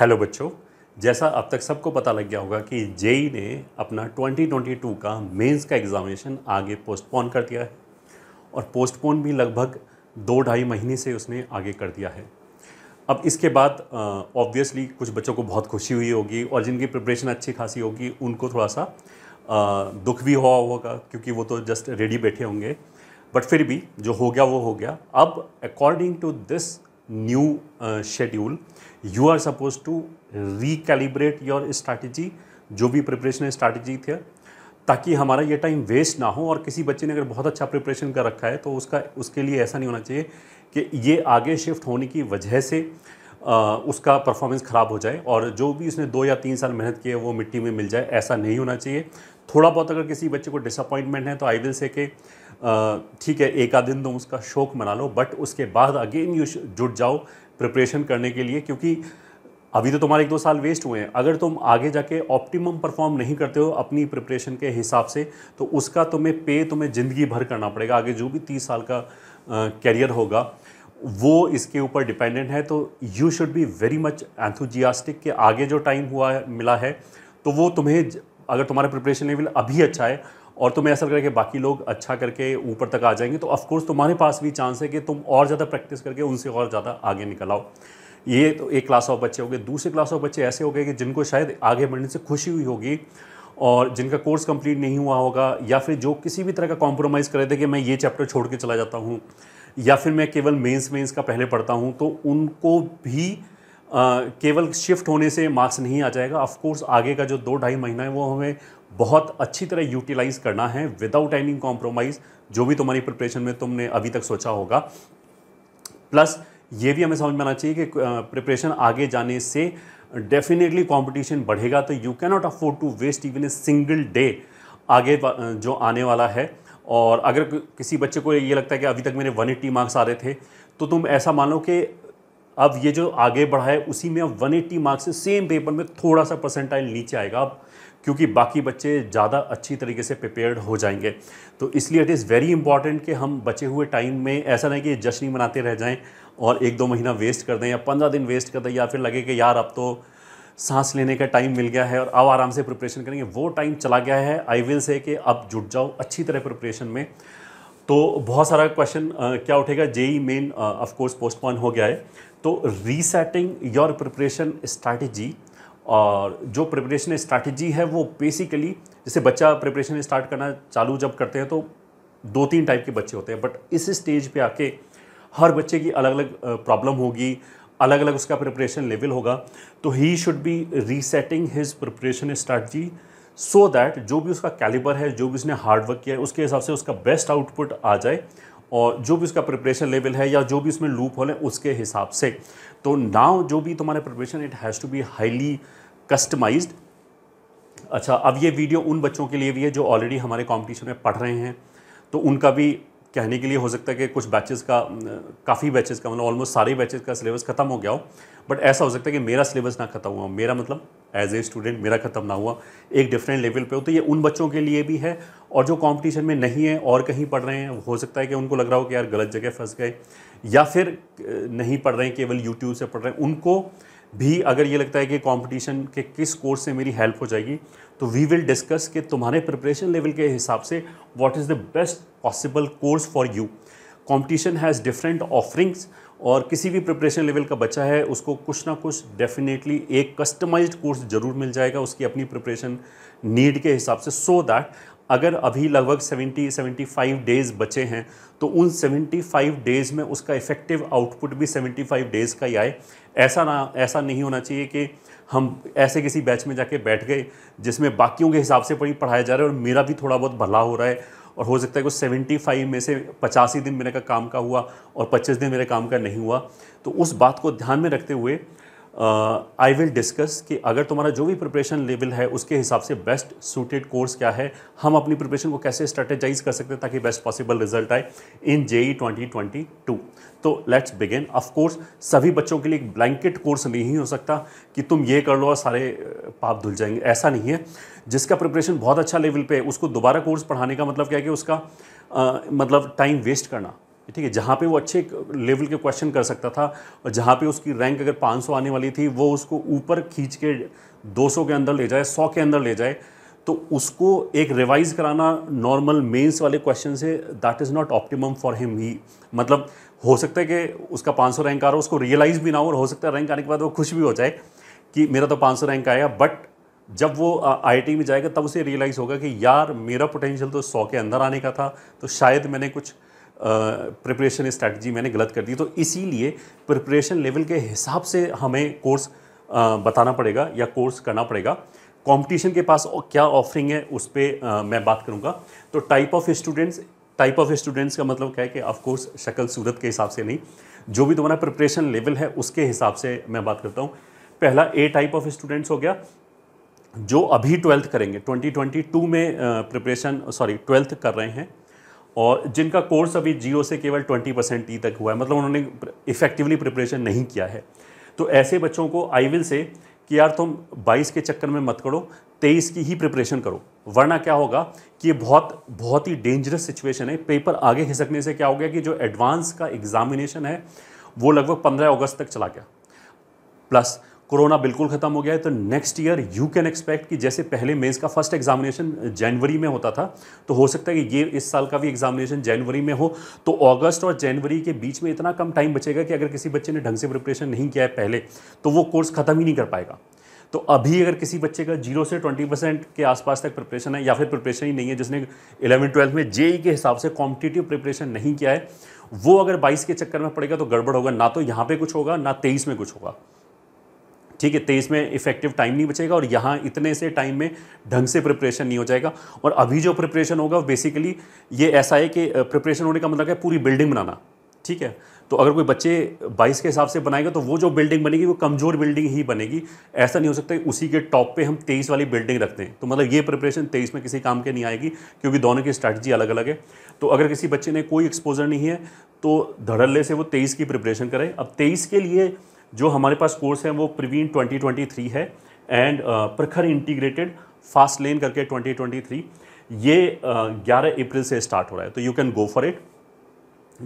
hello बच्चों जैसा अब तक सबको पता लग गया होगा कि जेई ने अपना 2022 का मेंस का एग्ज़ामिनेशन आगे पोस्टपोन कर दिया है और पोस्टपोन भी लगभग दो ढाई महीने से उसने आगे कर दिया है अब इसके बाद ऑब्वियसली कुछ बच्चों को बहुत खुशी हुई होगी और जिनकी प्रिपरेशन अच्छी खासी होगी उनको थोड़ा सा आ, दुख भी हुआ होगा क्योंकि वो तो जस्ट रेडी बैठे होंगे बट फिर भी जो हो गया वो हो गया अब according to this new schedule you are suppose to recalibrate your strategy जो भी प्रिपरेशन स्ट्रैटेजी थे ताकि हमारा ये टाइम वेस्ट ना हो और किसी बच्चे ने अगर बहुत अच्छा प्रिपरेशन कर रखा है तो उसका उसके लिए ऐसा नहीं होना चाहिए कि ये आगे शिफ्ट होने की वजह से आ, उसका परफॉर्मेंस ख़राब हो जाए और जो भी उसने दो या तीन साल मेहनत की है वो मिट्टी में मिल जाए ऐसा नहीं होना चाहिए थोड़ा बहुत अगर किसी बच्चे को डिसअपॉइंटमेंट है तो आई विल से कि ठीक है एक आध दिन तुम उसका शौक मना लो बट उसके बाद अगेन यू जुट जाओ प्रिपरेशन करने के लिए क्योंकि अभी तो तुम्हारे एक दो साल वेस्ट हुए हैं अगर तुम आगे जाके ऑप्टिमम परफॉर्म नहीं करते हो अपनी प्रिपरेशन के हिसाब से तो उसका तुम्हें पे तुम्हें ज़िंदगी भर करना पड़ेगा आगे जो भी तीस साल का कैरियर होगा वो इसके ऊपर डिपेंडेंट है तो you should be very much enthusiastic के आगे जो टाइम हुआ है मिला है तो वो तुम्हें अगर तुम्हारा प्रिपरेशन लेवल अभी अच्छा है और तुम्हें ऐसा है कि बाकी लोग अच्छा करके ऊपर तक आ जाएंगे तो ऑफ़ तुम्हारे पास भी चांस है कि तुम और ज़्यादा प्रैक्टिस करके उनसे और ज़्यादा आगे निकल आओ ये तो एक क्लास ऑफ बच्चे हो गए दूसरे क्लास ऑफ बच्चे ऐसे हो गए कि जिनको शायद आगे बढ़ने से खुशी हुई होगी और जिनका कोर्स कंप्लीट नहीं हुआ होगा या फिर जो किसी भी तरह का कॉम्प्रोमाइज़ करे थे कि मैं ये चैप्टर छोड़ के चला जाता हूँ या फिर मैं केवल मेंस मेंस का पहले पढ़ता हूँ तो उनको भी आ, केवल शिफ्ट होने से मार्क्स नहीं आ जाएगा ऑफ कोर्स आगे का जो दो ढाई महीना है वो हमें बहुत अच्छी तरह यूटिलाइज़ करना है विदाउट एनी कॉम्प्रोमाइज़ जो भी तुम्हारी प्रिपरेशन में तुमने अभी तक सोचा होगा प्लस ये भी हमें समझ में आना चाहिए कि प्रिपरेशन आगे जाने से डेफिनेटली कॉम्पिटिशन बढ़ेगा तो you can not afford to waste even a single day आगे जो आने वाला है और अगर किसी बच्चे को ये लगता है कि अभी तक मेरे वन एट्टी मार्क्स आ रहे थे तो तुम ऐसा मानो कि अब ये जो आगे बढ़ा है उसी में अब one eighty marks same paper में थोड़ा सा परसेंटाइल नीचे आएगा अब क्योंकि बाकी बच्चे ज़्यादा अच्छी तरीके से प्रिपेयर्ड हो जाएंगे तो इसलिए इट इज़ वेरी इंपॉर्टेंट कि हम बचे हुए टाइम में ऐसा नहीं कि जश्न ही मनाते रह जाएं और एक दो महीना वेस्ट कर दें या पंद्रह दिन वेस्ट कर दें या फिर लगे कि यार अब तो सांस लेने का टाइम मिल गया है और अब आराम से प्रिपरेशन करेंगे वो टाइम चला गया है आई विल से कि अब जुट जाओ अच्छी तरह प्रिपरेशन में तो बहुत सारा क्वेश्चन क्या उठेगा JEE Main of course postpone हो गया है तो रीसेटिंग योर प्रिपरेशन स्ट्रैटेजी और जो प्रिपरेशन स्ट्रैटेजी है वो बेसिकली जैसे बच्चा प्रिपरेशन स्टार्ट करना चालू जब करते हैं तो दो तीन टाइप के बच्चे होते हैं बट इस स्टेज पे आके हर बच्चे की अलग अलग प्रॉब्लम होगी अलग अलग उसका प्रिपरेशन लेवल होगा तो he should be resetting his preparation strategy so that जो भी उसका कैलिबर है जो भी उसने हार्डवर्क किया है उसके हिसाब से उसका बेस्ट आउटपुट आ जाए और जो भी उसका प्रिपरेशन लेवल है या जो भी उसमें लूप होल है उसके हिसाब से तो नाव जो भी तुम्हारे preparation it has to be highly customised अच्छा अब ये वीडियो उन बच्चों के लिए भी है जो ऑलरेडी हमारे कॉम्पिटिशन में पढ़ रहे हैं तो उनका भी कहने के लिए हो सकता है कि कुछ बैचेस का काफ़ी बैचेस का मतलब ऑलमोस्ट सारे बैचेस का सिलेबस खत्म हो गया हो बट ऐसा हो सकता है कि मेरा सिलेबस ना खत्म हुआ मेरा मतलब एज ए स्टूडेंट मेरा खत्म ना हुआ एक डिफरेंट लेवल पे हो तो ये उन बच्चों के लिए भी है और जो कंपटीशन में नहीं है और कहीं पढ़ रहे हैं हो सकता है कि उनको लग रहा हो कि यार गलत जगह फंस गए या फिर नहीं पढ़ रहे हैं केवल यूट्यूब से पढ़ रहे हैं उनको भी अगर ये लगता है कि कॉम्पिटिशन के किस कोर्स से मेरी हेल्प हो जाएगी तो वी विल डिस्कस कि तुम्हारे प्रिपरेशन लेवल के हिसाब से what is the best possible course for you competition has different offerings और किसी भी प्रिपरेशन लेवल का बच्चा है उसको कुछ ना कुछ डेफिनेटली एक कस्टमाइज्ड कोर्स ज़रूर मिल जाएगा उसकी अपनी प्रिपरेशन नीड के हिसाब से सो so दैट अगर अभी लगभग 70 75 डेज़ बचे हैं तो उन 75 डेज़ में उसका इफ़ेक्टिव आउटपुट भी 75 डेज़ का ही आए ऐसा ना ऐसा नहीं होना चाहिए कि हम ऐसे किसी बैच में जाके बैठ गए जिसमें बाकियों के हिसाब से पढ़ी पढ़ाया जा रहा है और मेरा भी थोड़ा बहुत भला हो रहा है और हो सकता है कुछ सेवेंटी फाइव में से पचासी दिन मेरे का काम का हुआ और पच्चीस दिन मेरे काम का नहीं हुआ तो उस बात को ध्यान में रखते हुए आई विल डिस्कस कि अगर तुम्हारा जो भी प्रिपरेशन लेवल है उसके हिसाब से बेस्ट सूटेड कोर्स क्या है हम अपनी प्रिपरेशन को कैसे स्ट्रेटेजाइज कर सकते हैं ताकि बेस्ट पॉसिबल रिजल्ट आए in J E twenty twenty two तो लेट्स बिगिन ऑफकोर्स सभी बच्चों के लिए एक ब्लैंकेट कोर्स नहीं हो सकता कि तुम ये कर लो और सारे uh, पाप धुल जाएंगे ऐसा नहीं है जिसका प्रिपरेशन बहुत अच्छा लेवल पे है उसको दोबारा कोर्स पढ़ाने का मतलब क्या है कि उसका आ, uh, मतलब टाइम वेस्ट करना ठीक है जहाँ पे वो अच्छे लेवल के क्वेश्चन कर सकता था और जहाँ पे उसकी रैंक अगर 500 आने वाली थी वो उसको ऊपर खींच के 200 के अंदर ले जाए 100 के अंदर ले जाए तो उसको एक रिवाइज कराना नॉर्मल मेंस वाले क्वेश्चन से that is not optimum for him ही मतलब हो सकता है कि उसका 500 रैंक आ रहा हो उसको रियलाइज़ भी ना हो और हो सकता है रैंक आने के बाद वो खुश भी हो जाए कि मेरा तो पाँच रैंक आया बट जब वो आई में जाएगा तब उसे रियलाइज़ होगा कि यार मेरा पोटेंशियल तो सौ के अंदर आने का था तो शायद मैंने कुछ प्रिपरेशन स्ट्रैटी मैंने गलत कर दी तो इसीलिए प्रिपरेशन लेवल के हिसाब से हमें कोर्स बताना पड़ेगा या कोर्स करना पड़ेगा कंपटीशन के पास क्या ऑफरिंग है उस पर मैं बात करूंगा तो type of students type of students का मतलब क्या है कि ऑफकोर्स शक्ल सूरत के हिसाब से नहीं जो भी तुम्हारा प्रिपरेशन लेवल है उसके हिसाब से मैं बात करता हूँ पहला ए टाइप ऑफ स्टूडेंट्स हो गया जो अभी ट्वेल्थ करेंगे 2022 में प्रिपरेशन सॉरी ट्वेल्थ कर रहे हैं और जिनका कोर्स अभी जियो से केवल ट्वेंटी परसेंट ई तक हुआ है मतलब उन्होंने इफेक्टिवली प्रिपरेशन नहीं किया है तो ऐसे बच्चों को आई विल से कि यार तुम 22 के चक्कर में मत करो 23 की ही प्रिपरेशन करो वरना क्या होगा कि ये बहुत बहुत ही डेंजरस सिचुएशन है पेपर आगे खिसकने से क्या हो गया कि जो एडवांस का एग्जामिनेशन है वो लगभग 15 अगस्त तक चला गया प्लस कोरोना बिल्कुल ख़त्म हो गया है तो next year you can expect कि जैसे पहले मेंस का फर्स्ट एग्जामिनेशन जनवरी में होता था तो हो सकता है कि ये इस साल का भी एग्जामिनेशन जनवरी में हो तो अगस्त और जनवरी के बीच में इतना कम टाइम बचेगा कि अगर किसी बच्चे ने ढंग से प्रिपरेशन नहीं किया है पहले तो वो कोर्स ख़त्म ही नहीं कर पाएगा तो अभी अगर किसी बच्चे का जीरो से ट्वेंटी परसेंट के आसपास तक प्रिपरेशन है या फिर प्रिपरेशन ही नहीं है जिसने इलेवन ट्वेल्थ में जेई के हिसाब से कॉम्पिटिटिव प्रिपरेशन नहीं किया है वो अगर बाईस के चक्कर में पड़ेगा तो गड़बड़ होगा ना तो यहाँ पे कुछ होगा ना तेईस में कुछ होगा ठीक है तेईस में इफेक्टिव टाइम नहीं बचेगा और यहाँ इतने से टाइम में ढंग से प्रिपरेशन नहीं हो जाएगा और अभी जो प्रिपरेशन होगा बेसिकली ये ऐसा है कि प्रिपरेशन होने का मतलब है पूरी बिल्डिंग बनाना ठीक है तो अगर कोई बच्चे 22 के हिसाब से बनाएगा तो वो जो बिल्डिंग बनेगी वो कमज़ोर बिल्डिंग ही बनेगी ऐसा नहीं हो सकता उसी के टॉप पे हम 23 वाली बिल्डिंग रखते हैं तो मतलब ये प्रिपरेशन 23 में किसी काम के नहीं आएगी क्योंकि दोनों की स्ट्रैटी अलग अलग है तो अगर किसी बच्चे ने कोई एक्सपोजर नहीं है तो धड़ल्ले से वो तेईस की प्रिपरेशन करें अब तेईस के लिए जो हमारे पास कोर्स है वो प्रवीण 2023 है and uh, Prakhar integrated fast lane करके 2023 ये uh, ग्यारह अप्रैल से स्टार्ट हो रहा है तो you can go for it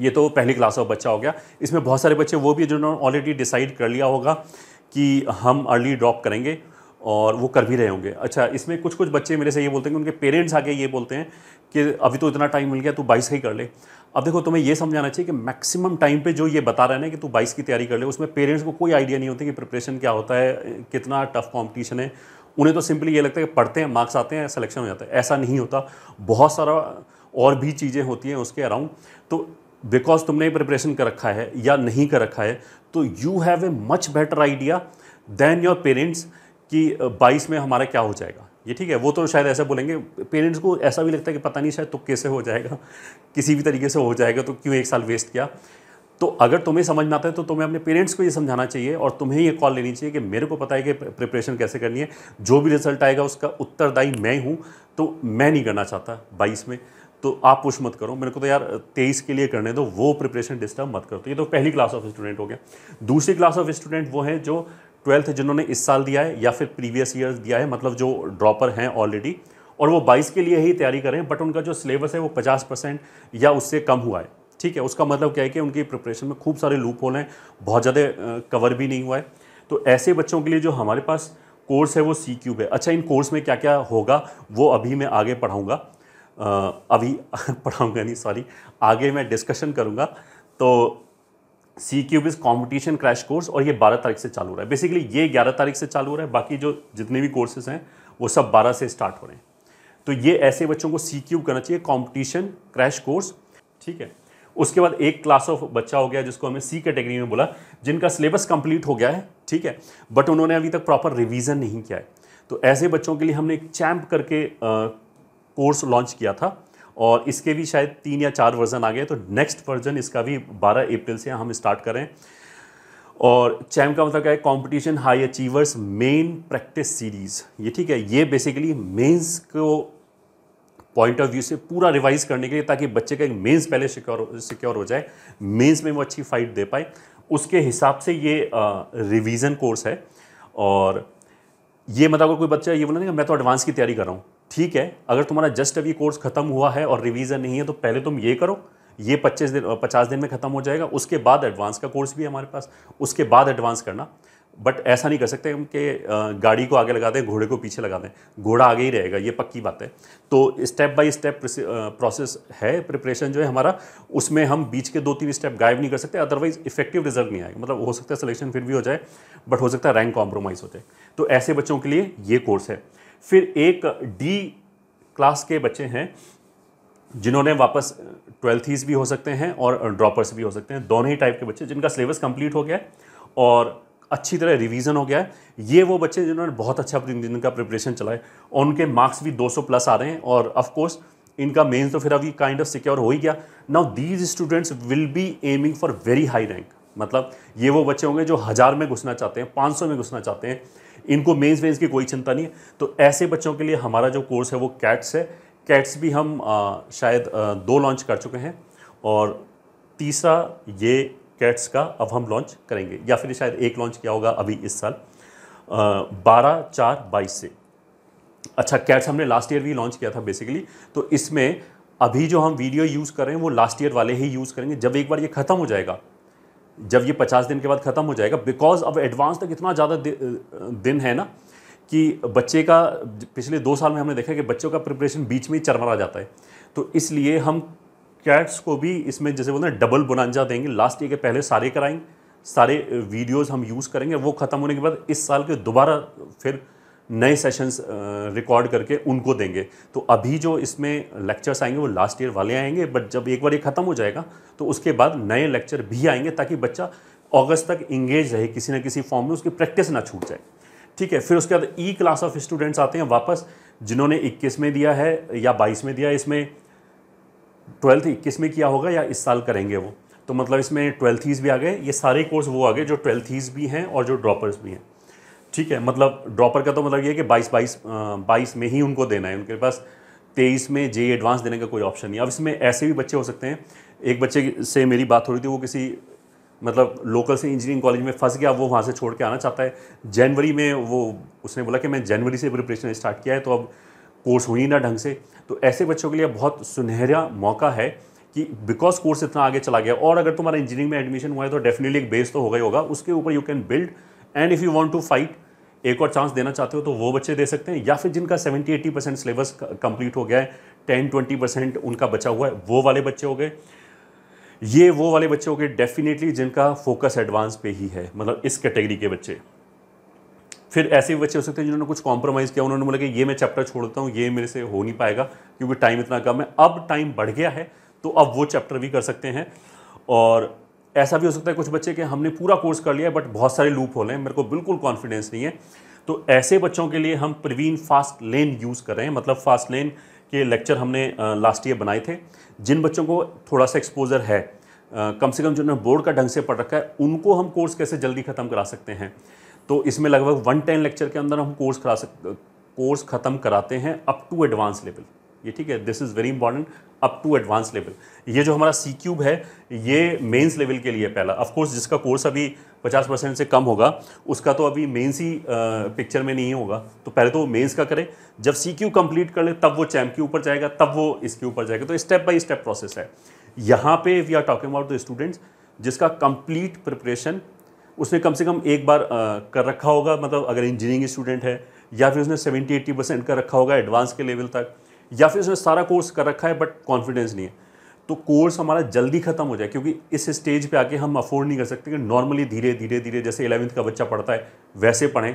ये तो पहली क्लास का बच्चा हो गया इसमें बहुत सारे बच्चे वो भी जिन्होंने ऑलरेडी डिसाइड कर लिया होगा कि हम अर्ली ड्रॉप करेंगे और वो कर भी रहे होंगे अच्छा इसमें कुछ कुछ बच्चे मेरे से ये बोलते हैं कि उनके पेरेंट्स आगे ये बोलते हैं कि अभी तो इतना टाइम मिल गया तो बाईस ही कर ले अब देखो तुम्हें ये समझाना चाहिए कि मैक्सिमम टाइम पे जो ये बता रहे हैं ना कि तू बाईस की तैयारी कर ले उसमें पेरेंट्स को कोई आइडिया नहीं होता कि प्रिपरेशन क्या होता है कितना टफ कॉम्पिटिशन है उन्हें तो सिंपली ये लगता है कि पढ़ते हैं मार्क्स आते हैं सिलेक्शन हो जाता है ऐसा नहीं होता बहुत सारा और भी चीज़ें होती हैं उसके अराउंड तो बिकॉज तुमने प्रिपरेशन कर रखा है या नहीं कर रखा है तो you have a much better idea than your parents कि बाईस में हमारा क्या हो जाएगा ये ठीक है वो तो शायद ऐसा बोलेंगे पेरेंट्स को ऐसा भी लगता है कि पता नहीं शायद तो कैसे हो जाएगा किसी भी तरीके से हो जाएगा तो क्यों एक साल वेस्ट किया तो अगर तुम्हें समझ में आता है तो तुम्हें अपने पेरेंट्स को ये समझाना चाहिए और तुम्हें ये कॉल लेनी चाहिए कि मेरे को पता है कि प्रिपरेशन कैसे करनी है जो भी रिजल्ट आएगा उसका उत्तरदायी मैं हूँ तो मैं नहीं करना चाहता बाईस में तो आप पुश मत करो मेरे को तो यार तेईस के लिए करने दो वो प्रिपरेशन डिस्टर्ब मत करो तो ये तो पहली क्लास ऑफ स्टूडेंट हो गया दूसरी क्लास ऑफ स्टूडेंट वो है जो ट्वेल्थ जिन्होंने इस साल दिया है या फिर प्रीवियस ईयर दिया है मतलब जो ड्रॉपर हैं ऑलरेडी और वो बाईस के लिए ही तैयारी करें बट उनका जो सिलेबस है वो पचास परसेंट या उससे कम हुआ है ठीक है उसका मतलब क्या है कि उनकी प्रिपरेशन में खूब सारे लूप होल हैं बहुत ज़्यादा कवर भी नहीं हुआ है तो ऐसे बच्चों के लिए जो हमारे पास कोर्स है वो सी क्यूब है अच्छा इन कोर्स में क्या क्या होगा वो अभी मैं आगे पढ़ाऊँगा अभी पढ़ाऊँगा नहीं सॉरी आगे मैं डिस्कशन करूँगा तो C cube is competition crash course और ये बारह तारीख से चालू हो रहा है बेसिकली ये ग्यारह तारीख से चालू हो रहा है बाकी जो जितने भी कोर्सेज हैं वो सब बारह से स्टार्ट हो रहे हैं तो ये ऐसे बच्चों को सी क्यूब करना चाहिए कॉम्पिटिशन क्रैश कोर्स ठीक है उसके बाद एक क्लास ऑफ बच्चा हो गया जिसको हमें सी कैटेगरी में बोला जिनका सिलेबस कंप्लीट हो गया है ठीक है बट उन्होंने अभी तक प्रॉपर रिविजन नहीं किया है तो ऐसे बच्चों के लिए हमने एक चैम्प करके कोर्स लॉन्च किया था और इसके भी शायद तीन या चार वर्जन आ गए तो नेक्स्ट वर्जन इसका भी 12 अप्रैल से हम स्टार्ट करें और चैम का मतलब क्या है competition high achievers main practice series ये ठीक है ये बेसिकली मेंस को पॉइंट ऑफ व्यू से पूरा रिवाइज करने के लिए ताकि बच्चे का एक मेंस पहले सिक्योर सिक्योर हो जाए मेंस में वो अच्छी फाइट दे पाए उसके हिसाब से ये रिवीजन कोर्स है और ये मतलब अगर कोई बच्चा ये बोला ना मैं तो एडवांस की तैयारी कर रहा हूँ ठीक है अगर तुम्हारा जस्ट अभी कोर्स ख़त्म हुआ है और रिवीज़न नहीं है तो पहले तुम ये करो ये पच्चीस दिन पचास दिन में ख़त्म हो जाएगा उसके बाद एडवांस का कोर्स भी हमारे पास उसके बाद एडवांस करना बट ऐसा नहीं कर सकते हम कि गाड़ी को आगे लगा दें घोड़े को पीछे लगा दें घोड़ा आगे ही रहेगा ये पक्की बात है तो स्टेप बाय स्टेप प्रोसेस है प्रिपरेशन जो है हमारा उसमें हम बीच के दो तीन स्टेप गायब नहीं कर सकते अदरवाइज इफेक्टिव रिजल्ट नहीं आएगा मतलब हो सकता है सिलेक्शन फिर भी हो जाए बट हो सकता है रैंक कॉम्प्रोमाइज़ हो जाए तो ऐसे बच्चों के लिए ये कोर्स है फिर एक डी क्लास के बच्चे हैं जिन्होंने वापस ट्वेल्थीज भी हो सकते हैं और ड्रॉपर्स भी हो सकते हैं दोनों ही टाइप के बच्चे जिनका सिलेबस कंप्लीट हो गया है और अच्छी तरह रिवीजन हो गया है ये वो बच्चे जिन्होंने बहुत अच्छा अपने दिन का प्रिपरेशन चलाए और उनके मार्क्स भी 200 प्लस आ रहे हैं और ऑफ कोर्स इनका मेन तो फिर अभी काइंड ऑफ सिक्योर हो ही गया now these students will be aiming for very high rank मतलब ये वो बच्चे होंगे जो हज़ार में घुसना चाहते हैं पाँच में घुसना चाहते हैं इनको मेंस वेंस की कोई चिंता नहीं है तो ऐसे बच्चों के लिए हमारा जो कोर्स है वो कैट्स है कैट्स भी हम आ, शायद आ, दो लॉन्च कर चुके हैं और तीसरा ये कैट्स का अब हम लॉन्च करेंगे या फिर शायद एक लॉन्च किया होगा अभी इस साल बारह चार बाईस से अच्छा कैट्स हमने लास्ट ईयर भी लॉन्च किया था बेसिकली तो इसमें अभी जो हम वीडियो यूज़ कर रहे हैं वो लास्ट ईयर वाले ही यूज़ करेंगे जब एक बार ये ख़त्म हो जाएगा जब ये पचास दिन के बाद ख़त्म हो जाएगा बिकॉज अब एडवांस तक इतना ज़्यादा दिन है ना कि बच्चे का पिछले दो साल में हमने देखा कि बच्चों का प्रिपरेशन बीच में ही चरमरा जाता है तो इसलिए हम कैट्स को भी इसमें जैसे बोलते हैं डबल बुनाजा देंगे लास्ट ईयर के पहले सारे कराएंगे सारे वीडियोस हम यूज़ करेंगे वो ख़त्म होने के बाद इस साल के दोबारा फिर नए सेशंस रिकॉर्ड करके उनको देंगे तो अभी जो इसमें लेक्चर्स आएंगे वो लास्ट ईयर वाले आएंगे बट जब एक बार ये ख़त्म हो जाएगा तो उसके बाद नए लेक्चर भी आएंगे ताकि बच्चा अगस्त तक इंगेज रहे किसी ना किसी फॉर्म में उसकी प्रैक्टिस ना छूट जाए ठीक है फिर उसके बाद ई क्लास ऑफ स्टूडेंट्स आते हैं वापस जिन्होंने 21 में दिया है या 22 में दिया इसमें ट्वेल्थ इक्कीस में किया होगा या इस साल करेंगे वो तो मतलब इसमें ट्वेल्थीज़ भी आ गए ये सारे कोर्स वो आ गए जो ट्वेल्थीज़ भी हैं और जो ड्रॉपर्स भी हैं ठीक है मतलब ड्रॉपर का तो मतलब ये है कि बाईस बाईस बाईस में ही उनको देना है उनके पास तेईस में जे एडवांस देने का कोई ऑप्शन नहीं अब इसमें ऐसे भी बच्चे हो सकते हैं एक बच्चे से मेरी बात हो रही थी वो किसी मतलब लोकल से इंजीनियरिंग कॉलेज में फंस गया वो वहाँ से छोड़ के आना चाहता है जनवरी में वो उसने बोला कि मैं जनवरी से प्रिपरेशन स्टार्ट किया है तो अब कोर्स हुई ना ढंग से तो ऐसे बच्चों के लिए बहुत सुनहरा मौका है कि बिकॉज कोर्स इतना आगे चला गया और अगर तुम्हारा इंजीनियरिंग में एडमिशन हुआ है तो डेफिनेटली एक बेस तो होगा ही होगा उसके ऊपर you can build and if you want to fight एक और चांस देना चाहते हो तो वो बच्चे दे सकते हैं या फिर जिनका 70 एट्टी परसेंट सिलेबस कंप्लीट हो गया है 10 20 परसेंट उनका बचा हुआ है वो वाले बच्चे हो गए ये वो वाले बच्चे हो गए डेफिनेटली जिनका फोकस एडवांस पे ही है मतलब इस कैटेगरी के बच्चे फिर ऐसे भी बच्चे हो सकते हैं जिन्होंने कुछ कॉम्प्रोमाइज़ किया उन्होंने बोला कि ये मैं चैप्टर छोड़ता हूँ ये मेरे से हो नहीं पाएगा क्योंकि टाइम इतना कम है अब टाइम बढ़ गया है तो अब वो चैप्टर भी कर सकते हैं और ऐसा भी हो सकता है कुछ बच्चे के हमने पूरा कोर्स कर लिया बट बहुत सारे लूप होल हैं मेरे को बिल्कुल कॉन्फिडेंस नहीं है तो ऐसे बच्चों के लिए हम प्रवीण फास्ट लेन यूज़ कर रहे हैं मतलब फास्ट लेन के लेक्चर हमने लास्ट ईयर बनाए थे जिन बच्चों को थोड़ा सा एक्सपोजर है कम से कम जिन्होंने बोर्ड का ढंग से पढ़ रखा है उनको हम कोर्स कैसे जल्दी ख़त्म करा सकते हैं तो इसमें लगभग वन टेन लेक्चर के अंदर हम कोर्स करा सक कोर्स ख़त्म कराते हैं अप टू एडवांस लेवल ये ठीक है this is very important up to advance level ये जो हमारा सी क्यूब है ये मेंस लेवल के लिए पहला ऑफ कोर्स जिसका कोर्स अभी 50 परसेंट से कम होगा उसका तो अभी मेंस ही पिक्चर में नहीं होगा तो पहले तो वो मेंस का करे जब सी क्यू कंप्लीट कर ले तब वो चैम्प के ऊपर जाएगा तब वो इसके ऊपर जाएगा तो स्टेप बाई स्टेप प्रोसेस है यहाँ पे we are talking about the students जिसका कंप्लीट प्रिपरेशन उसने कम से कम एक बार आ, कर रखा होगा मतलब अगर इंजीनियरिंग स्टूडेंट है या फिर उसने सेवेंटी एट्टी परसेंट कर रखा होगा एडवांस के लेवल तक या फिर उसने सारा कोर्स कर रखा है बट कॉन्फिडेंस नहीं है तो कोर्स हमारा जल्दी ख़त्म हो जाए क्योंकि इस स्टेज पे आके हम अफोर्ड नहीं कर सकते कि नॉर्मली धीरे धीरे धीरे जैसे इलेवेंथ का बच्चा पढ़ता है वैसे पढ़ें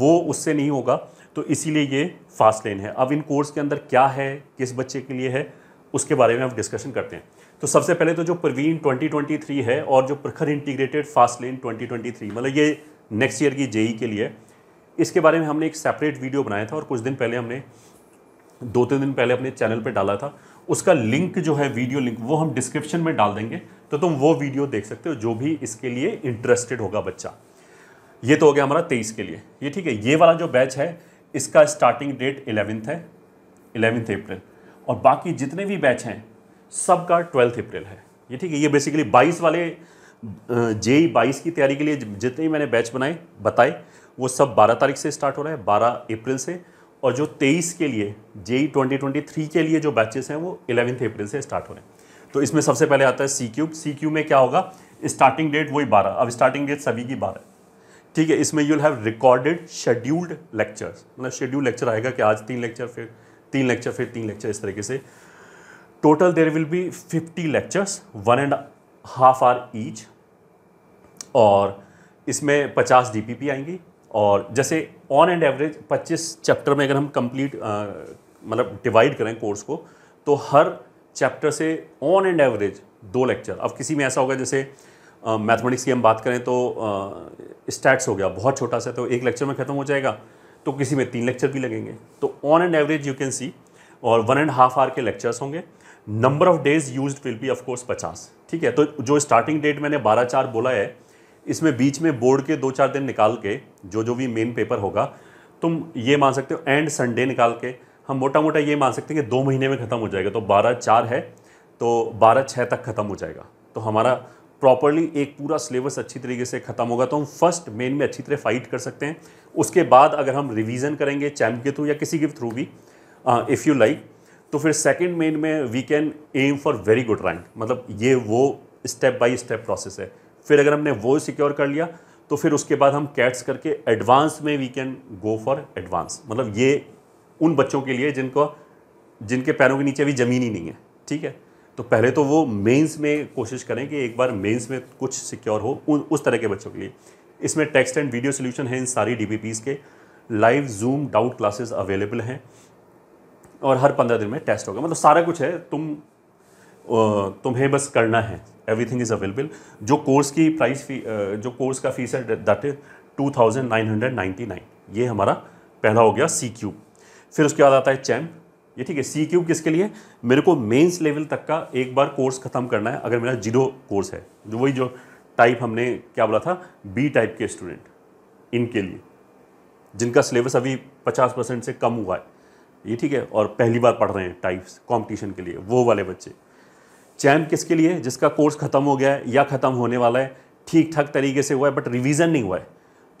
वो उससे नहीं होगा तो इसीलिए ये फास्ट लेन है अब इन कोर्स के अंदर क्या है किस बच्चे के लिए है उसके बारे में हम डिस्कशन करते हैं तो सबसे पहले तो जो प्रवीण 2023 है और जो प्रखर इंटीग्रेटेड फास्ट लेन 2023 मतलब ये नेक्स्ट ईयर की जेई e के लिए इसके बारे में हमने एक सेपरेट वीडियो बनाया था और कुछ दिन पहले हमने दो तीन दिन पहले अपने चैनल पर डाला था उसका लिंक जो है वीडियो लिंक वो हम डिस्क्रिप्शन में डाल देंगे तो तुम वो वीडियो देख सकते हो जो भी इसके लिए इंटरेस्टेड होगा बच्चा ये तो हो गया हमारा तेईस के लिए ये ठीक है ये वाला जो बैच है इसका स्टार्टिंग डेट इलेवेंथ है इलेवेंथ अप्रैल और बाकी जितने भी बैच हैं सबका ट्वेल्थ अप्रैल है ये ठीक है ये बेसिकली बाईस वाले जेई बाईस की तैयारी के लिए जितने मैंने बैच बनाए बताए वो सब बारह तारीख से स्टार्ट हो रहा है बारह अप्रैल से और जो तेईस के लिए जेई ट्वेंटी ट्वेंटी थ्री के लिए जो बैचेस हैं वो इलेवेंथ अप्रैल से स्टार्ट हो रहे हैं तो इसमें सबसे पहले आता है सी क्यूब सी क्यू में क्या होगा स्टार्टिंग डेट वही बारह अब स्टार्टिंग डेट सभी की बारह ठीक है इसमें you'll have recorded scheduled lectures मतलब शेड्यूल लेक्चर आएगा कि आज तीन लेक्चर फिर तीन लेक्चर फिर तीन लेक्चर इस तरीके से total there will be fifty lectures one and half hour each और इसमें पचास पी आएंगी और जैसे ऑन एंड एवरेज 25 चैप्टर में अगर हम कंप्लीट मतलब डिवाइड करें कोर्स को तो हर चैप्टर से ऑन एंड एवरेज दो लेक्चर अब किसी में ऐसा होगा जैसे मैथमेटिक्स की हम बात करें तो स्टैट्स हो गया बहुत छोटा सा तो एक लेक्चर में ख़त्म हो जाएगा तो किसी में तीन लेक्चर भी लगेंगे तो on and average you can see और वन एंड हाफ आवर के लेक्चर्स होंगे number of days use will be of course पचास ठीक है तो जो स्टार्टिंग डेट मैंने बारह चार बोला है इसमें बीच में बोर्ड के दो चार दिन निकाल के जो जो भी मेन पेपर होगा तुम ये मान सकते हो एंड संडे निकाल के हम मोटा मोटा ये मान सकते हैं कि दो महीने में ख़त्म हो जाएगा तो बारह चार है तो बारह छः तक ख़त्म हो जाएगा तो हमारा प्रॉपरली एक पूरा सिलेबस अच्छी तरीके से ख़त्म होगा तो हम फर्स्ट मेन में अच्छी तरह फाइट कर सकते हैं उसके बाद अगर हम रिवीजन करेंगे चैम्प के थ्रू या किसी के थ्रू भी इफ़ यू लाइक तो फिर सेकेंड मेन में we can aim for very good rank मतलब ये वो स्टेप बाई स्टेप प्रोसेस है फिर अगर हमने वो सिक्योर कर लिया तो फिर उसके बाद हम कैट्स करके एडवांस में we can go for advance मतलब ये उन बच्चों के लिए जिनको जिनके पैरों के नीचे अभी ज़मीन ही नहीं है ठीक है तो पहले तो वो मेंस में कोशिश करें कि एक बार मेंस में कुछ सिक्योर हो उन उस तरह के बच्चों के लिए इसमें टेक्स्ट एंड वीडियो सोल्यूशन है इन सारी डी के live Zoom doubt classes available हैं और हर पंद्रह दिन में टेस्ट होगा मतलब सारा कुछ है तुम तुम्हें बस करना है एवरीथिंग इज़ अवेलेबल जो कोर्स की प्राइस फी जो कोर्स का फीस है that is two thousand nine hundred ninety nine ये हमारा पहला हो गया सी क्यूब फिर उसके बाद आता है चैम ये ठीक है सी क्यूब किसके लिए मेरे को मेंस लेवल तक का एक बार कोर्स ख़त्म करना है अगर मेरा जीरो कोर्स है जो वही जो टाइप हमने क्या बोला था बी टाइप के स्टूडेंट इनके लिए जिनका सिलेबस अभी पचास परसेंट से कम हुआ है ये ठीक है और पहली बार पढ़ रहे हैं टाइप्स कॉम्पिटिशन के लिए वो वाले बच्चे चैम किसके लिए जिसका कोर्स ख़त्म हो गया है या ख़त्म होने वाला है ठीक ठाक तरीके से हुआ है बट रिवीजन नहीं हुआ है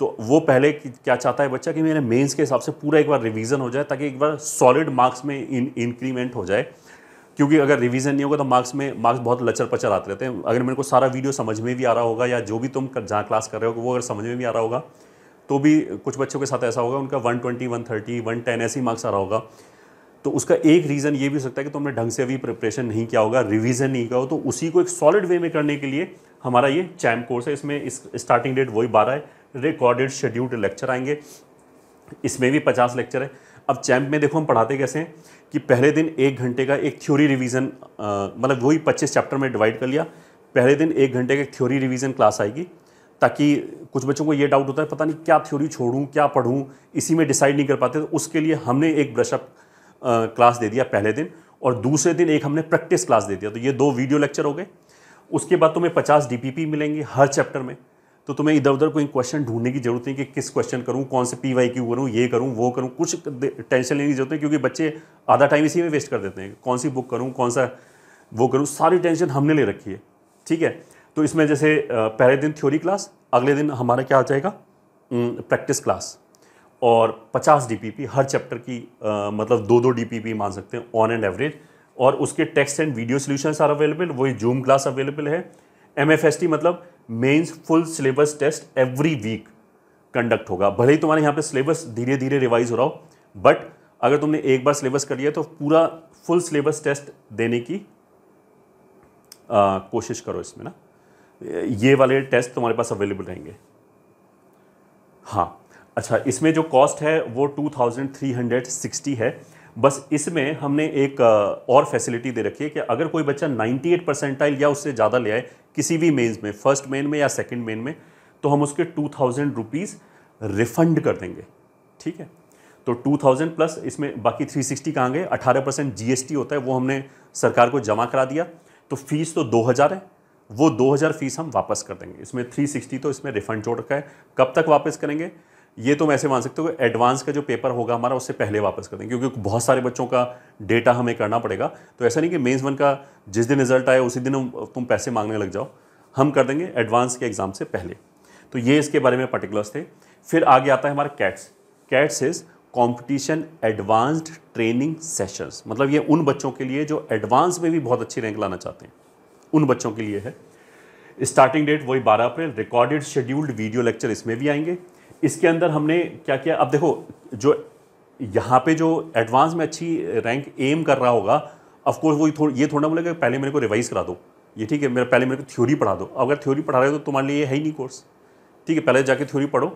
तो वो पहले क्या चाहता है बच्चा कि मेरे मेंस के हिसाब से पूरा एक बार रिवीजन हो जाए ताकि एक बार सॉलिड मार्क्स में इंक्रीमेंट हो जाए क्योंकि अगर रिवीजन नहीं होगा तो मार्क्स में मार्क्स बहुत लचर पचर आते रहते हैं अगर मेरे को सारा वीडियो समझ में भी आ रहा होगा या जो भी तुम जहाँ क्लास कर रहे हो वो अगर समझ में भी आ रहा होगा तो भी कुछ बच्चों के साथ ऐसा होगा उनका one one twenty thirty one ten ऐसे ही मार्क्स आ रहा होगा तो उसका एक रीज़न ये भी हो सकता है कि तुमने ढंग से अभी प्रिपरेशन नहीं किया होगा रिवीजन नहीं किया हो तो उसी को एक सॉलिड वे में करने के लिए हमारा ये चैम्प कोर्स है इसमें इस स्टार्टिंग डेट वही बारह है रिकॉर्डेड शेड्यूल्ड लेक्चर आएंगे इसमें भी पचास लेक्चर है अब चैम्प में देखो हम पढ़ाते कैसे हैं कि पहले दिन एक घंटे का एक थ्योरी रिवीजन मतलब वही पच्चीस चैप्टर में डिवाइड कर लिया पहले दिन एक घंटे का एक थ्योरी रिवीजन क्लास आएगी ताकि कुछ बच्चों को ये डाउट होता है पता नहीं क्या थ्योरी छोड़ूँ क्या पढ़ूँ इसी में डिसाइड नहीं कर पाते तो उसके लिए हमने एक ब्रशअप क्लास दे दिया पहले दिन और दूसरे दिन एक हमने प्रैक्टिस क्लास दे दिया तो ये दो वीडियो लेक्चर हो गए उसके बाद तुम्हें पचास डी मिलेंगे हर चैप्टर में तो तुम्हें इधर उधर कोई क्वेश्चन ढूंढने की जरूरत नहीं कि किस क्वेश्चन करूँ कौन से पी वाई क्यू करूँ ये करूँ वो करूँ कुछ टेंशन लेने की जरूरत है क्योंकि बच्चे आधा टाइम इसी में वेस्ट कर देते हैं कौन सी बुक करूँ कौन सा वो करूँ सारी टेंशन हमने ले रखी है ठीक है तो इसमें जैसे पहले दिन थ्योरी क्लास अगले दिन हमारा क्या आ जाएगा प्रैक्टिस क्लास और 50 डीपीपी हर चैप्टर की आ, मतलब दो दो डीपीपी मान सकते हैं ऑन एंड एवरेज और उसके text and video solution are available वही जूम क्लास अवेलेबल है एम मतलब mains full syllabus test every week conduct होगा भले ही तुम्हारे यहाँ पे सिलेबस धीरे धीरे रिवाइज हो रहा हो बट अगर तुमने एक बार सिलेबस कर लिया तो पूरा फुल सिलेबस टेस्ट देने की आ, कोशिश करो इसमें ना ये वाले टेस्ट तुम्हारे पास अवेलेबल रहेंगे हाँ अच्छा इसमें जो कॉस्ट है वो 2360 है बस इसमें हमने एक और फैसिलिटी दे रखी है कि अगर कोई बच्चा 98 परसेंटाइल या उससे ज़्यादा ले आए किसी भी मेन्स में फर्स्ट मेन में या सेकंड मेन में तो हम उसके टू थाउजेंड रुपीज़ रिफंड कर देंगे ठीक है तो टू थाउजेंड प्लस इसमें बाकी थ्री सिक्सटी कहाँ गए अठारह परसेंट जी एस टी होता है वो हमने सरकार को जमा करा दिया तो फीस तो दो हज़ार है वो दो हज़ार फीस हम वापस कर देंगे इसमें थ्री सिक्सटी तो इसमें रिफंड जोड़ रखा है कब तक वापस करेंगे ये तो ऐसे मान सकते हो एडवांस का जो पेपर होगा हमारा उससे पहले वापस कर देंगे क्योंकि बहुत सारे बच्चों का डेटा हमें करना पड़ेगा तो ऐसा नहीं कि मेन्स वन का जिस दिन रिजल्ट आए उसी दिन तुम पैसे मांगने लग जाओ हम कर देंगे एडवांस के एग्ज़ाम से पहले तो ये इसके बारे में पर्टिकुलर्स थे फिर आगे आता है हमारा CATS CATS is competition advanced training sessions मतलब ये उन बच्चों के लिए जो एडवांस में भी बहुत अच्छी रैंक लाना चाहते हैं उन बच्चों के लिए है स्टार्टिंग डेट वही 12 अप्रैल रिकॉर्डेड शेड्यूल्ड वीडियो लेक्चर इसमें भी आएंगे इसके अंदर हमने क्या किया अब देखो जो यहाँ पे जो एडवांस में अच्छी रैंक एम कर रहा होगा ऑफकोर्स वो थो, ये थोड़ा बोलेगा पहले मेरे को रिवाइज करा दो ये ठीक है मेरा पहले मेरे को थ्योरी पढ़ा दो अगर थ्योरी पढ़ा रहे हो तो तुम्हारे लिए है ही नहीं कोर्स ठीक है पहले जाके थ्योरी पढ़ो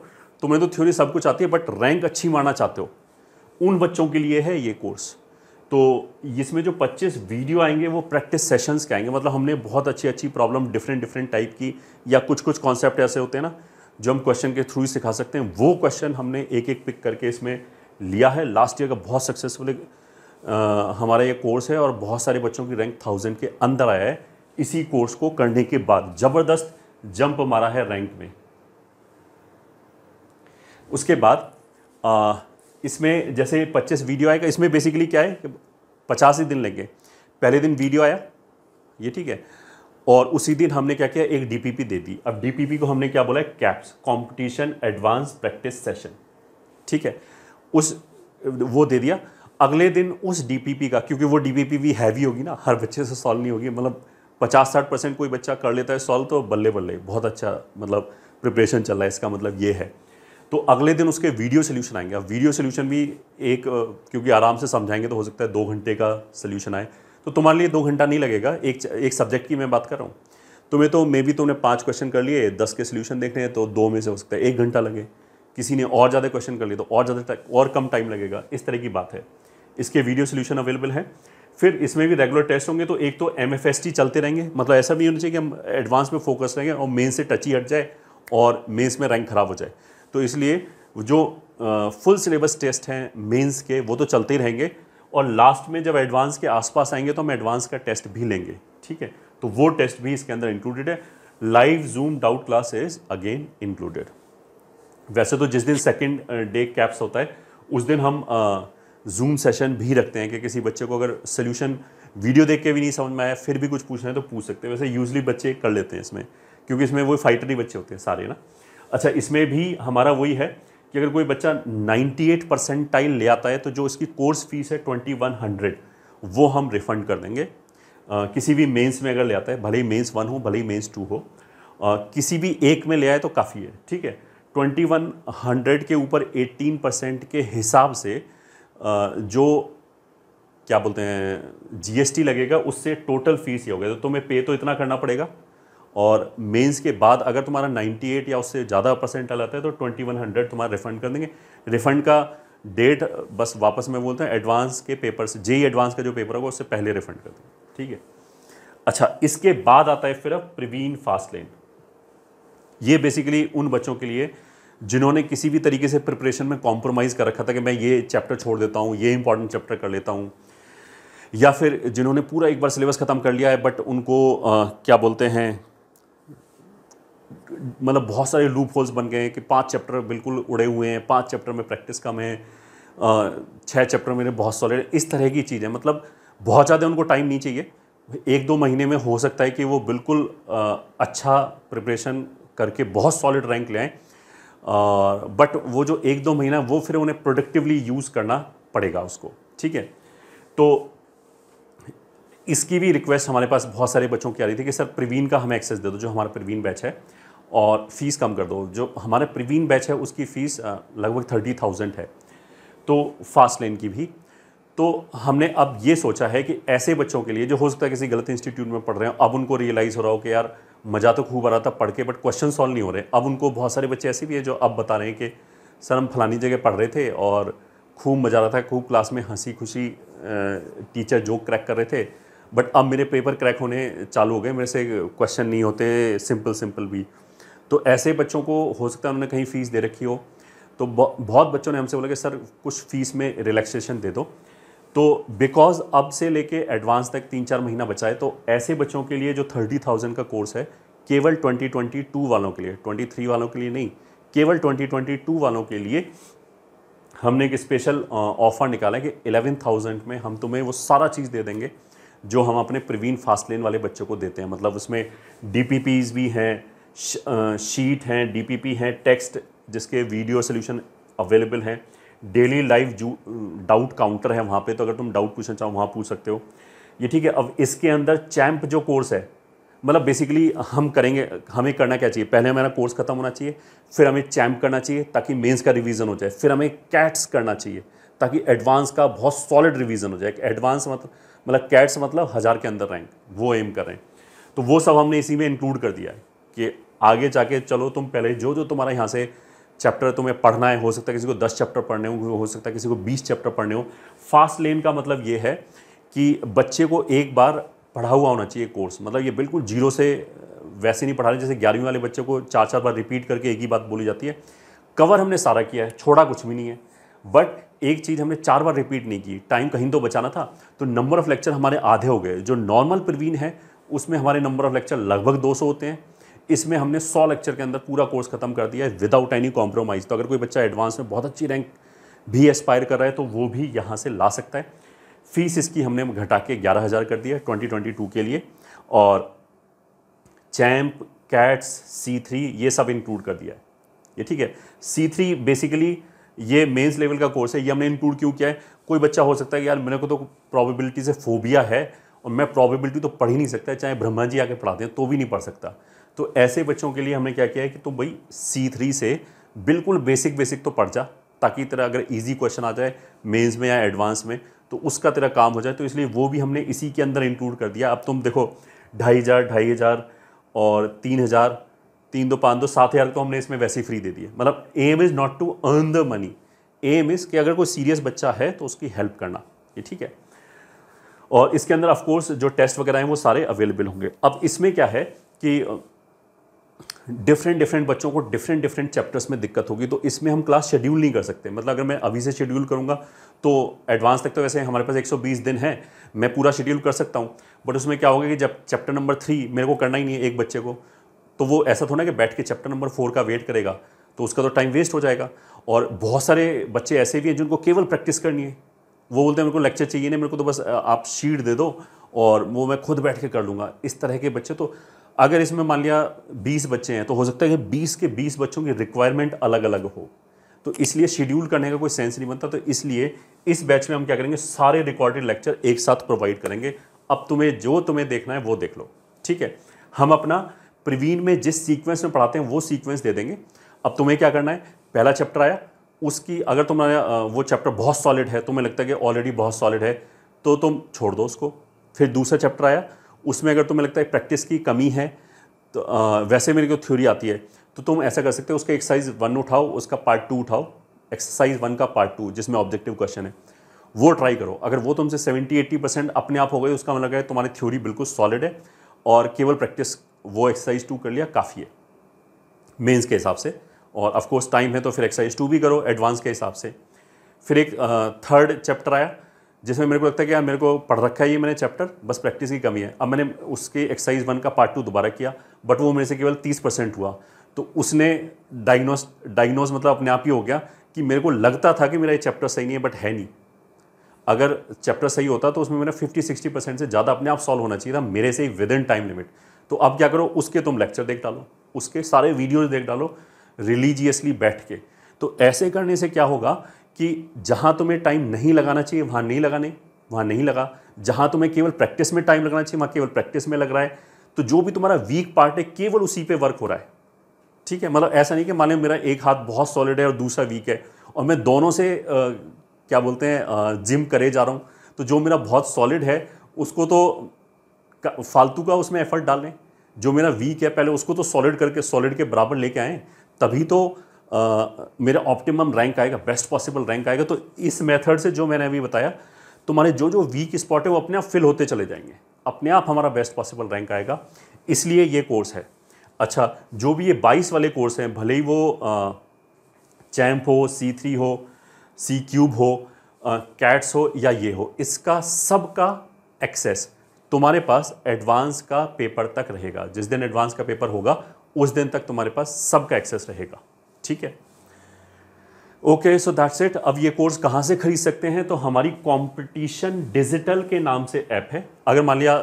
तुम्हें तो थ्योरी सब कुछ आती है बट रैंक अच्छी मारना चाहते हो उन बच्चों के लिए है ये कोर्स तो इसमें जो 25 वीडियो आएंगे वो प्रैक्टिस सेशंस के आएंगे मतलब हमने बहुत अच्छी अच्छी प्रॉब्लम डिफरेंट डिफरेंट टाइप की या कुछ कुछ कॉन्सेप्ट ऐसे होते हैं ना जो हम क्वेश्चन के थ्रू ही सिखा सकते हैं वो क्वेश्चन हमने एक एक पिक करके इसमें लिया है लास्ट ईयर का बहुत सक्सेसफुल हमारा ये कोर्स है और बहुत सारे बच्चों की रैंक थाउजेंड के अंदर आया है इसी कोर्स को करने के बाद ज़बरदस्त जंप मारा है रैंक में उसके बाद आ, इसमें जैसे 25 वीडियो आएगा इसमें बेसिकली क्या है कि पचास ही दिन लेंगे पहले दिन वीडियो आया ये ठीक है और उसी दिन हमने क्या किया एक डीपीपी दे दी अब डीपीपी को हमने क्या बोला है CAPS competition advance practice session ठीक है उस वो दे दिया अगले दिन उस डीपीपी का क्योंकि वो डीपीपी भी हैवी होगी ना हर बच्चे से सॉल्व नहीं होगी मतलब पचास साठ परसेंट कोई बच्चा कर लेता है सॉल्व तो बल्ले बल्ले बहुत अच्छा मतलब प्रिपरेशन चल रहा है इसका मतलब ये है तो अगले दिन उसके वीडियो सोल्यूशन आएंगे अब वीडियो सोल्यूशन भी एक क्योंकि आराम से समझाएंगे तो हो सकता है दो घंटे का सोल्यूशन आए तो तुम्हारे लिए दो घंटा नहीं लगेगा एक एक सब्जेक्ट की मैं बात कर रहा हूँ तुम्हें तो मे बी तुमने पाँच क्वेश्चन कर लिए दस के सोल्यूशन देखने हैं तो दो में से हो सकता है एक घंटा लगे किसी ने और ज़्यादा क्वेश्चन कर लिए तो और ज़्यादा और कम टाइम लगेगा इस तरह की बात है इसके वीडियो सोल्यूशन अवेलेबल हैं फिर इसमें भी रेगुलर टेस्ट होंगे तो एक तो एम चलते रहेंगे मतलब ऐसा भी होना चाहिए कि हम एडवांस में फोकस रहेंगे और मेन से टच ही हट जाए और मेन्स में रैंक खराब हो जाए तो इसलिए जो फुल सिलेबस टेस्ट हैं मेन्स के वो तो चलते ही रहेंगे और लास्ट में जब एडवांस के आसपास आएंगे तो हम एडवांस का टेस्ट भी लेंगे ठीक है तो वो टेस्ट भी इसके अंदर इंक्लूडेड है live Zoom doubt class is again included वैसे तो जिस दिन सेकेंड डे कैप्स होता है उस दिन हम जूम uh, सेशन भी रखते हैं कि किसी बच्चे को अगर सोल्यूशन वीडियो देख के भी नहीं समझ में आया फिर भी कुछ पूछना है तो पूछ सकते हैं वैसे यूजली बच्चे कर लेते हैं इसमें क्योंकि इसमें वो फाइटर ही बच्चे होते हैं सारे ना अच्छा इसमें भी हमारा वही है कि अगर कोई बच्चा 98 परसेंटाइल ले आता है तो जो इसकी कोर्स फीस है 2100 वो हम रिफ़ंड कर देंगे आ, किसी भी मेंस में अगर ले आता है भले ही मेंस वन हो भले ही मेंस टू हो आ, किसी भी एक में ले आए तो काफ़ी है ठीक है 2100 के ऊपर 18 परसेंट के हिसाब से आ, जो क्या बोलते हैं जीएसटी लगेगा उससे टोटल फीस ही हो गया तो तुम्हें पे तो इतना करना पड़ेगा और मेंस के बाद अगर तुम्हारा 98 या उससे ज़्यादा आ आता है तो 2100 तुम्हारा रिफंड कर देंगे रिफंड का डेट बस वापस मैं बोलता हूँ एडवांस के पेपर से जेई एडवांस का जो पेपर होगा उससे पहले रिफंड कर देंगे ठीक है अच्छा इसके बाद आता है फिर अब प्रवीण फास्ट लेन ये बेसिकली उन बच्चों के लिए जिन्होंने किसी भी तरीके से प्रिपरेशन में कॉम्प्रोमाइज़ कर रखा था कि मैं ये चैप्टर छोड़ देता हूँ ये इंपॉर्टेंट चैप्टर कर लेता हूँ या फिर जिन्होंने पूरा एक बार सिलेबस ख़त्म कर लिया है बट उनको आ, क्या बोलते हैं मतलब बहुत सारे लूप होल्स बन गए हैं कि पांच चैप्टर बिल्कुल उड़े हुए हैं पांच चैप्टर में प्रैक्टिस कम है छः चैप्टर में बहुत सॉलिड इस तरह की चीज़ें मतलब बहुत ज़्यादा उनको टाइम नहीं चाहिए एक दो महीने में हो सकता है कि वो बिल्कुल आ, अच्छा प्रिपरेशन करके बहुत सॉलिड रैंक लें बट वो जो एक दो महीना वो फिर उन्हें प्रोडक्टिवली यूज़ करना पड़ेगा उसको ठीक है तो इसकी भी रिक्वेस्ट हमारे पास बहुत सारे बच्चों की आ रही थी कि सर प्रवीण का हमें एक्सेस दे दो जो हमारा प्रवीण बैच है और फ़ीस कम कर दो जो हमारा प्रवीण बैच है उसकी फ़ीस लगभग थर्टी थाउजेंड है तो फास्ट लेन की भी तो हमने अब ये सोचा है कि ऐसे बच्चों के लिए जो हो सकता है किसी गलत इंस्टीट्यूट में पढ़ रहे हो अब उनको रियलाइज़ हो रहा हो कि यार मज़ा तो खूब आ रहा था पढ़ के बट क्वेश्चन सॉल्व नहीं हो रहे अब उनको बहुत सारे बच्चे ऐसे भी हैं जो अब बता रहे हैं कि सर हम फलानी जगह पढ़ रहे थे और खूब मज़ा आ रहा था खूब क्लास में हंसी खुशी टीचर जोक क्रैक कर रहे थे बट अब मेरे पेपर क्रैक होने चालू हो गए मेरे से क्वेश्चन नहीं होते सिंपल सिंपल भी तो ऐसे बच्चों को हो सकता है उन्होंने कहीं फ़ीस दे रखी हो तो बहुत बच्चों ने हमसे बोला कि सर कुछ फ़ीस में रिलैक्सेशन दे दो तो बिकॉज अब से लेके एडवांस तक तीन चार महीना बचा है तो ऐसे बच्चों के लिए जो थर्टी थाउजेंड का कोर्स है केवल ट्वेंटी ट्वेंटी टू वालों के लिए ट्वेंटी थ्री वालों के लिए नहीं केवल ट्वेंटी ट्वेंटी टू वालों के लिए हमने एक स्पेशल ऑफ़र निकाला कि एलेवन थाउजेंड में हम तुम्हें वो सारा चीज़ दे देंगे जो हम अपने प्रवीण लेन वाले बच्चों को देते हैं मतलब उसमें डी भी हैं शीट हैं डीपीपी हैं टेक्स्ट जिसके वीडियो सोल्यूशन अवेलेबल हैं डेली लाइव जो डाउट काउंटर है वहाँ पे तो अगर तुम डाउट पूछना चाहो वहाँ पूछ सकते हो ये ठीक है अब इसके अंदर चैम्प जो कोर्स है मतलब बेसिकली हम करेंगे हमें करना क्या चाहिए पहले हमारा कोर्स खत्म होना चाहिए फिर हमें चैम्प करना चाहिए ताकि मेंस का रिवीजन हो जाए फिर हमें कैट्स करना चाहिए ताकि एडवांस का बहुत सॉलिड रिवीजन हो जाए एडवांस मतलब मतलब कैट्स मतलब हज़ार के अंदर रैंक वो एम कर रहे हैं तो वो सब हमने इसी में इंक्लूड कर दिया है कि आगे जाके चलो तुम पहले जो जो तुम्हारा यहाँ से चैप्टर तुम्हें पढ़ना है हो सकता है किसी को दस चैप्टर पढ़ने हो हो सकता है किसी को बीस चैप्टर पढ़ने हो फास्ट लेन का मतलब ये है कि बच्चे को एक बार पढ़ा हुआ होना चाहिए कोर्स मतलब ये बिल्कुल जीरो से वैसे नहीं पढ़ा रहे जैसे ग्यारहवीं वाले बच्चे को चार चार बार रिपीट करके एक ही बात बोली जाती है कवर हमने सारा किया है छोड़ा कुछ भी नहीं है बट एक चीज़ हमने चार बार रिपीट नहीं की टाइम कहीं तो बचाना था तो नंबर ऑफ़ लेक्चर हमारे आधे हो गए जो नॉर्मल प्रवीण है उसमें हमारे नंबर ऑफ़ लेक्चर लगभग 200 होते हैं इसमें हमने सौ लेक्चर के अंदर पूरा कोर्स खत्म कर दिया है विदाउट एनी कॉम्प्रोमाइज़ तो अगर कोई बच्चा एडवांस में बहुत अच्छी रैंक भी एस्पायर कर रहा है तो वो भी यहाँ से ला सकता है फीस इसकी हमने घटा के ग्यारह हज़ार कर दिया ट्वेंटी ट्वेंटी टू के लिए और चैम्प कैट्स सी थ्री ये सब इंक्लूड कर दिया है ये ठीक है सी थ्री बेसिकली ये मेंस लेवल का कोर्स है ये हमने इंक्लूड क्यों किया है कोई बच्चा हो सकता है कि यार मेरे को तो प्रोबेबिलिटी से फोबिया है और मैं प्रोबेबिलिटी तो पढ़ ही नहीं सकता चाहे ब्रह्मा जी आके पढ़ाते हैं तो भी नहीं पढ़ सकता तो ऐसे बच्चों के लिए हमने क्या किया है कि तुम तो भाई सी थ्री से बिल्कुल बेसिक बेसिक तो पढ़ जा ताकि तेरा अगर इजी क्वेश्चन आ जाए मेंस में या एडवांस में तो उसका तेरा काम हो जाए तो इसलिए वो भी हमने इसी के अंदर इंक्लूड कर दिया अब तुम देखो ढाई हज़ार ढाई हज़ार और तीन हज़ार तीन दो पाँच दो सात हज़ार तो हमने इसमें वैसे ही फ्री दे दिए मतलब aim is not to earn the money aim is कि अगर कोई सीरियस बच्चा है तो उसकी हेल्प करना ये ठीक है और इसके अंदर ऑफ कोर्स जो टेस्ट वगैरह हैं वो सारे अवेलेबल होंगे अब इसमें क्या है कि डिफरेंट डिफरेंट बच्चों को डिफरेंट डिफरेंट चैप्टर्स में दिक्कत होगी तो इसमें हम क्लास शेड्यूल नहीं कर सकते मतलब अगर मैं अभी से शेड्यूल करूँगा तो एडवांस तक तो वैसे हमारे पास 120 दिन है मैं पूरा शेड्यूल कर सकता हूँ बट उसमें क्या होगा कि जब चैप्टर नंबर थ्री मेरे को करना ही नहीं है एक बच्चे को तो वो ऐसा थोड़ा कि बैठ के चैप्टर नंबर फोर का वेट करेगा तो उसका तो टाइम वेस्ट हो जाएगा और बहुत सारे बच्चे ऐसे भी हैं जिनको केवल प्रैक्टिस करनी है वो बोलते हैं मेरे को लेक्चर चाहिए नहीं मेरे को तो बस आप शीट दे दो और वो मैं खुद बैठ के कर लूँगा इस तरह के बच्चे तो अगर इसमें मान लिया 20 बच्चे हैं तो हो सकता है कि 20 के 20 बच्चों की रिक्वायरमेंट अलग अलग हो तो इसलिए शेड्यूल करने का कोई सेंस नहीं बनता तो इसलिए इस बैच में हम क्या करेंगे सारे रिकॉर्डेड लेक्चर एक साथ प्रोवाइड करेंगे अब तुम्हें जो तुम्हें देखना है वो देख लो ठीक है हम अपना प्रवीण में जिस सीक्वेंस में पढ़ाते हैं वो सीक्वेंस दे देंगे अब तुम्हें क्या करना है पहला चैप्टर आया उसकी अगर तुम्हारा वो चैप्टर बहुत सॉलिड है तुम्हें लगता है कि ऑलरेडी बहुत सॉलिड है तो तुम छोड़ दो उसको फिर दूसरा चैप्टर आया उसमें अगर तुम्हें लगता है प्रैक्टिस की कमी है तो आ, वैसे मेरे को थ्योरी आती है तो तुम ऐसा कर सकते हो उसका एक्सरसाइज वन उठाओ उसका पार्ट टू उठाओ एक्सरसाइज वन का पार्ट टू जिसमें ऑब्जेक्टिव क्वेश्चन है वो ट्राई करो अगर वो तुमसे सेवेंटी एट्टी परसेंट अपने आप हो गए उसका मतलब है तुम्हारी थ्योरी बिल्कुल सॉलिड है और केवल प्रैक्टिस वो एक्सरसाइज टू कर लिया काफ़ी है मेंस के हिसाब से और ऑफ कोर्स टाइम है तो फिर एक्सरसाइज टू भी करो एडवांस के हिसाब से फिर एक थर्ड चैप्टर आया जिसमें मेरे को लगता है कि यार मेरे को पढ़ रखा है ये मैंने चैप्टर बस प्रैक्टिस की कमी है अब मैंने उसके एक्सरसाइज वन का पार्ट टू दोबारा किया बट वो मेरे से केवल तीस परसेंट हुआ तो उसने डायग्नोस डायग्नोस मतलब अपने आप ही हो गया कि मेरे को लगता था कि मेरा ये चैप्टर सही नहीं है बट है नहीं अगर चैप्टर सही होता तो उसमें मेरा फिफ्टी सिक्सटी परसेंट से ज़्यादा अपने आप सॉल्व होना चाहिए था मेरे से ही विद इन टाइम लिमिट तो अब क्या करो उसके तुम लेक्चर देख डालो उसके सारे वीडियोज़ देख डालो रिलीजियसली बैठ के तो ऐसे करने से क्या होगा कि जहाँ तुम्हें टाइम नहीं लगाना चाहिए वहाँ नहीं लगाने वहाँ नहीं लगा जहाँ तुम्हें केवल प्रैक्टिस में टाइम लगाना चाहिए वहाँ केवल प्रैक्टिस में लग रहा है तो जो भी तुम्हारा वीक पार्ट है केवल उसी पे वर्क हो रहा है ठीक है मतलब ऐसा नहीं कि मान लो मेरा एक हाथ बहुत सॉलिड है और दूसरा वीक है और मैं दोनों से आ, क्या बोलते हैं जिम करे जा रहा हूँ तो जो मेरा बहुत सॉलिड है उसको तो फालतू का उसमें एफर्ट डालें जो मेरा वीक है पहले उसको तो सॉलिड करके सॉलिड के बराबर लेके आएँ तभी तो मेरा ऑप्टिमम रैंक आएगा बेस्ट पॉसिबल रैंक आएगा तो इस मेथड से जो मैंने अभी बताया तुम्हारे जो जो वीक स्पॉट है वो अपने आप फिल होते चले जाएंगे अपने आप हमारा बेस्ट पॉसिबल रैंक आएगा इसलिए ये कोर्स है अच्छा जो भी ये 22 वाले कोर्स हैं भले ही वो चैम्प हो सी थ्री हो सी क्यूब हो कैट्स हो या ये हो इसका सब का एक्सेस तुम्हारे पास एडवांस का पेपर तक रहेगा जिस दिन एडवांस का पेपर होगा उस दिन तक तुम्हारे पास सब का एक्सेस रहेगा ठीक है ओके सो दैट्स इट अब ये कोर्स कहाँ से खरीद सकते हैं तो हमारी कंपटीशन डिजिटल के नाम से ऐप है अगर मान लिया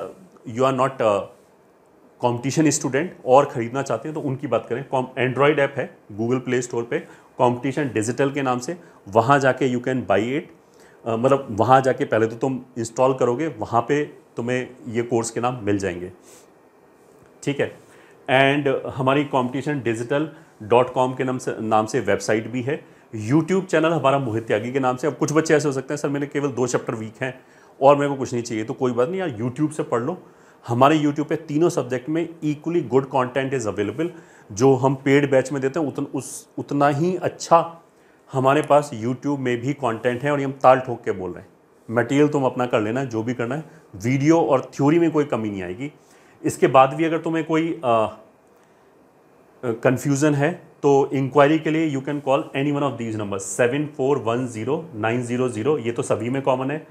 you are not competition student और ख़रीदना चाहते हैं तो उनकी बात करें एंड्रॉयड ऐप है गूगल प्ले स्टोर पे कंपटीशन डिजिटल के नाम से वहाँ जाके यू कैन बाई इट मतलब वहाँ जाके पहले तो तुम इंस्टॉल करोगे वहाँ पे तुम्हें ये कोर्स के नाम मिल जाएंगे ठीक है एंड हमारी कॉम्पिटिशन डिजिटल डॉट कॉम के नाम से नाम से वेबसाइट भी है यूट्यूब चैनल हमारा मोहित त्यागी के नाम से अब कुछ बच्चे ऐसे हो सकते हैं सर मेरे केवल दो चैप्टर वीक हैं और मेरे को कुछ नहीं चाहिए तो कोई बात नहीं यार यूट्यूब से पढ़ लो हमारे यूट्यूब पे तीनों सब्जेक्ट में equally good content is available जो हम पेड बैच में देते हैं उतन उस उतना ही अच्छा हमारे पास यूट्यूब में भी कॉन्टेंट है और ये हम ताल ठोक के बोल रहे हैं मटेरियल तुम तो अपना कर लेना जो भी करना है वीडियो और थ्योरी में कोई कमी नहीं आएगी इसके बाद भी अगर तुम्हें कोई आ, कन्फ्यूज़न है तो इंक्वायरी के लिए you can call any one of these number seven four one zero nine zero zero ये तो सभी में कॉमन है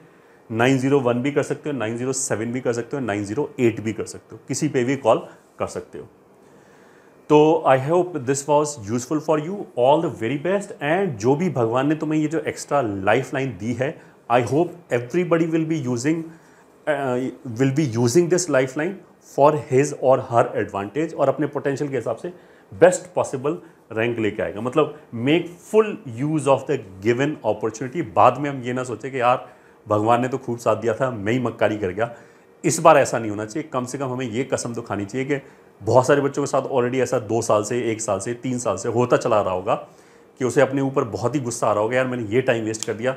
नाइन ज़ीरो वन भी कर सकते हो नाइन ज़ीरो सेवन भी कर सकते हो नाइन ज़ीरो एट भी कर सकते हो किसी पे भी कॉल कर सकते हो तो I hope this was useful for you all the very best and जो भी भगवान ने तुम्हें ये जो एक्स्ट्रा लाइफ लाइन दी है I hope everybody will be using will be using this life line for his और हर एडवांटेज और अपने पोटेंशियल के हिसाब से बेस्ट पॉसिबल रैंक लेके आएगा मतलब make full use of the given opportunity बाद में हम ये ना सोचें कि यार भगवान ने तो खूब साथ दिया था मैं ही मक्कारी कर गया इस बार ऐसा नहीं होना चाहिए कम से कम हमें ये कसम तो खानी चाहिए कि बहुत सारे बच्चों के साथ ऑलरेडी ऐसा दो साल से एक साल से तीन साल से होता चला रहा होगा कि उसे अपने ऊपर बहुत ही गुस्सा आ रहा होगा यार मैंने ये टाइम वेस्ट कर दिया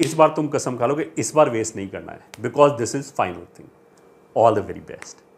इस बार तुम कसम खा लो कि इस बार वेस्ट नहीं करना है because this is final thing all the very best